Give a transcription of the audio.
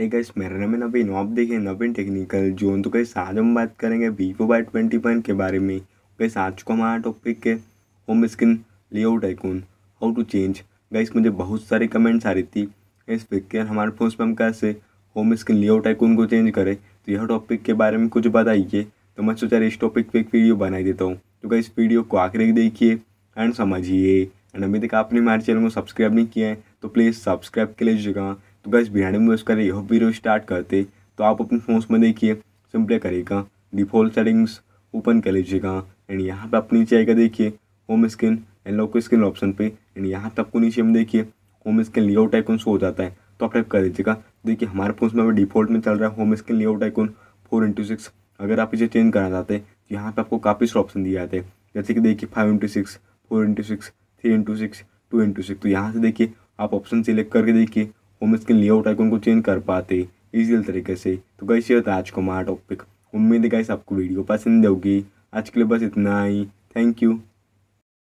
एक गाइस मेरा नाम है नवीन आप देखें नवीन टेक्निकल जोन तो कैसे आज हम बात करेंगे वीवो बाई ट्वेंटी वन के बारे में कैसे आज को हमारा टॉपिक है home screen layout icon how to change guys मुझे बहुत सारी कमेंट्स आ रही थी इस के हमारे फोन पर हम कैसे होम स्क्रीन लेआउट आइकॉन को चेंज करें तो यह टॉपिक के बारे में कुछ बताइए तो मैं सोचा इस टॉपिक पर एक वीडियो बनाई देता हूँ तो गाइस वीडियो को आखिर देखिए एंड समझिए एंड अभी तक आपने हमारे चैनल को सब्सक्राइब नहीं किया है तो प्लीज़ सब्सक्राइब कर लीजिएगा तो गैस बिहार में उसका यह वीडियो स्टार्ट करते तो आप अपने फोन में देखिए सिंपले करेगा डिफॉल्ट सेटिंग्स ओपन कर लीजिएगा एंड यहाँ पे आप नीचे आएगा देखिए home screen and lock screen option पे एंड यहाँ तक आपको नीचे में देखिए home screen layout icon show हो जाता है तो आप टाइप कर लीजिएगा देखिए हमारे फोन में डिफॉल्ट में चल रहा है home screen layout icon four into six अगर आप इसे चेंज करना चाहते हैं तो यहाँ पे आपको काफ़ी सारे ऑप्शन दिए जाते हैं जैसे कि देखिए five into six four into six three into six two into six तो यहाँ से देखिए आप ऑप्शन सिलेक्ट करके देखिए हम इसके लेआउट आइकन को चेंज कर पाते इजी तरीके से तो कैसे होता है आज को हमारा टॉपिक उम्मीद है कैसे आपको वीडियो पसंद होगी आज के लिए बस इतना ही थैंक यू